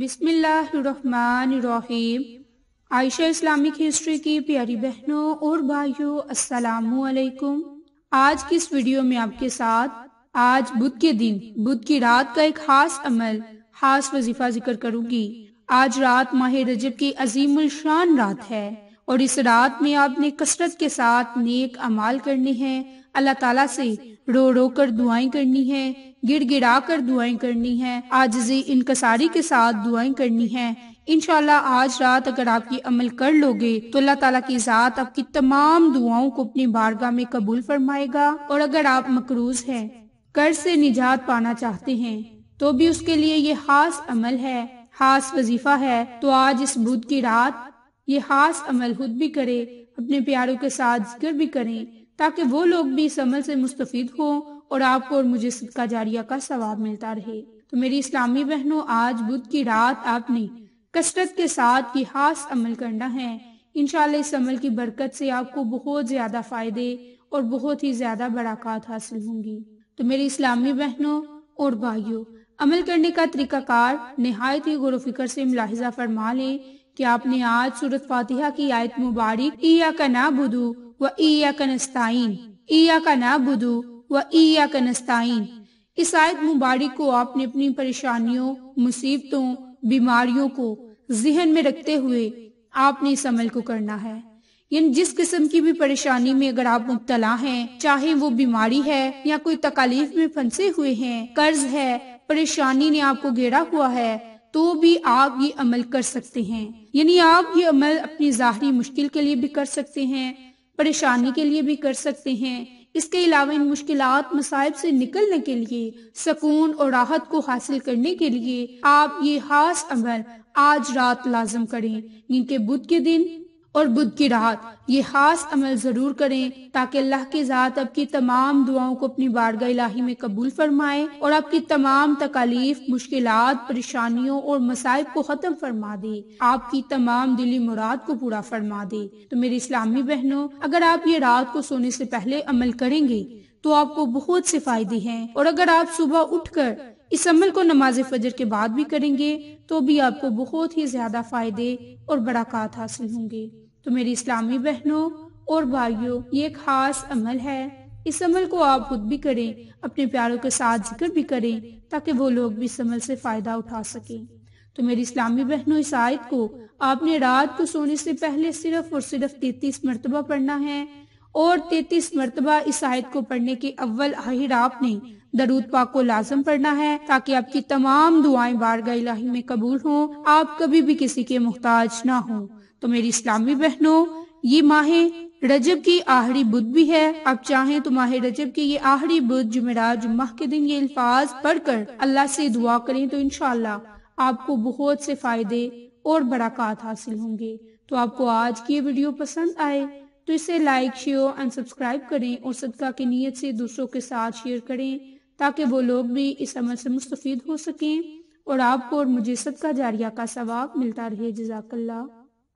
बिस्मिल्लाहिर्रहमानिर्रहीम Ayesha Islamic history की प्यारी बहनों और भाइयों अस्सलाम आज की इस वीडियो में आपके साथ आज बुध के दिन बुध की रात का एक खास अमल खास वजीफा जिक्र करूंगी आज रात माहिर रजब की अजीम शान रात है और इस रात में आपने कसरत के साथ नेक अमाल करने हैं अल्लाह ताला से रो रो कर दुआएं करनी है गिड़ गिड़ा कर दुआएं करनी है आजजी इनकसारी के साथ दुआएं करनी है इनशाला आज रात अगर आप ये अमल कर लोगे तो अल्लाह ताला की ज़ात आपकी तमाम दुआओं को अपनी बारगाह में कबूल फरमाएगा और अगर आप मकरूज हैं कर्ज से निजात पाना चाहते हैं तो भी उसके लिए ये खास अमल है खास वजीफा है तो आज इस बुध की रात ये खास अमल खुद भी करें अपने प्यारों के साथ जिक्र भी करें ताकि वो लोग भी इस अमल से मुस्तफ़ हो और आपको और मुझे सदका जारिया का सवाब मिलता रहे तो मेरी इस्लामी बहनों आज बुध की रात आपने कसरत के साथ ये खास अमल करना है इनशाला इस अमल की बरकत से आपको बहुत ज़्यादा फ़ायदे और बहुत ही ज़्यादा बरक़ात हासिल होंगी तो मेरी इस्लामी बहनों और भाइयों अमल करने का कार नहायत ही गौर फिक्र से मुलाहजा फरमा लें कि आपने आज सूरत फातिहा की आयत मुबारक ईया का ना बुदू व ईया का नस्ताइन ईया का ना बुदू व ईया का नस्ताइन इस आयत मुबारक को आपने अपनी परेशानियों मुसीबतों बीमारियों को जहन में रखते हुए आपने इस अमल को करना है यानी जिस किस्म की भी परेशानी में अगर आप मुबतला हैं चाहे वो बीमारी है या कोई तकालीफ में फंसे हुए हैं कर्ज है परेशानी ने आपको घेरा हुआ है तो भी आप ये अमल कर सकते हैं यानी आप ये अमल अपनी ज़ाहरी मुश्किल के लिए भी कर सकते हैं परेशानी के लिए भी कर सकते हैं इसके अलावा इन मुश्किल मसाइब से निकलने के लिए सुकून और राहत को हासिल करने के लिए आप ये खास अमल आज रात लाजम करें इनके बुध के दिन और बुद्ध की रात ये खास अमल जरूर करें ताकि अल्लाह की ज़ात आपकी तमाम दुआओं को अपनी बारगाह इलाही में कबूल फरमाए और आपकी तमाम तकालीफ मुश्किल परेशानियों और मसाइब को ख़त्म फरमा दे आपकी तमाम दिली मुराद को पूरा फरमा दे तो मेरी इस्लामी बहनों अगर आप ये रात को सोने से पहले अमल करेंगे तो आपको बहुत से फायदे हैं और अगर आप सुबह उठकर इस अमल को नमाज फजर के बाद भी करेंगे तो भी आपको बहुत ही ज्यादा फायदे और बरक़ात हासिल होंगे तो मेरी इस्लामी बहनों और भाइयों ये खास अमल है इस अमल को आप खुद भी करें अपने प्यारों के साथ जिक्र भी करें ताकि वो लोग भी इस अमल से फ़ायदा उठा सकें तो मेरी इस्लामी बहनों इस आयत को आपने रात को सोने से पहले सिर्फ और सिर्फ तैतीस मरतबा पढ़ना है और तैतीस मरतबा इस आयत को पढ़ने के अव्वल आहिर आपने दरूद पाक को लाजम पढ़ना है ताकि आपकी तमाम दुआएं बारगाह इलाही में कबूल हों आप कभी भी किसी के मुहताज ना हो तो मेरी इस्लामी बहनों ये माहे रजब की आहरी बुध भी है आप चाहें तो माहे रजब की ये आहरी बुध जुमेरा जुम्मा के दिन ये अल्फाज पढ़कर अल्लाह से दुआ करें तो इनशाला आपको बहुत से फायदे और बरक़ात हासिल होंगे तो आपको आज की ये वीडियो पसंद आए तो इसे लाइक शेयर एंड सब्सक्राइब करें और सदका की नीयत से दूसरों के साथ शेयर करें ताकि वो लोग भी इस अमल से मुस्तफ़ हो सकें और आपको और मुझे सदका जारिया का सवाब मिलता रहे जजाकल्ला